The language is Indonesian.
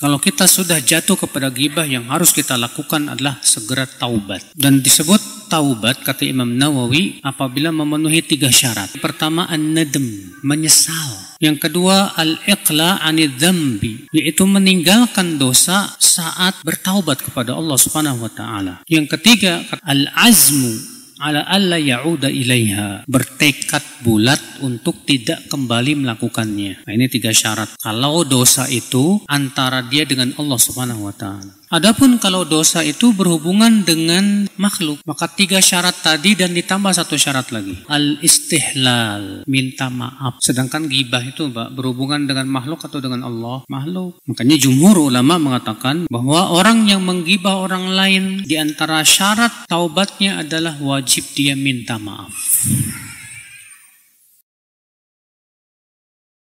Kalau kita sudah jatuh kepada gibah yang harus kita lakukan adalah segera taubat. Dan disebut taubat kata Imam Nawawi apabila memenuhi tiga syarat. Pertama an-nadm, menyesal. Yang kedua al-iqla anidzambi, yaitu meninggalkan dosa saat bertaubat kepada Allah Subhanahu wa taala. Yang ketiga al-azmu, ala alla ya'uda ilaiha bertekad bulat untuk tidak kembali melakukannya nah, ini tiga syarat kalau dosa itu antara dia dengan Allah Subhanahu wa taala Adapun kalau dosa itu berhubungan dengan makhluk, maka tiga syarat tadi dan ditambah satu syarat lagi. Al-istihlal, minta maaf. Sedangkan gibah itu Mbak, berhubungan dengan makhluk atau dengan Allah? Makhluk. Makanya jumhur ulama mengatakan bahwa orang yang menggibah orang lain di antara syarat taubatnya adalah wajib dia minta maaf.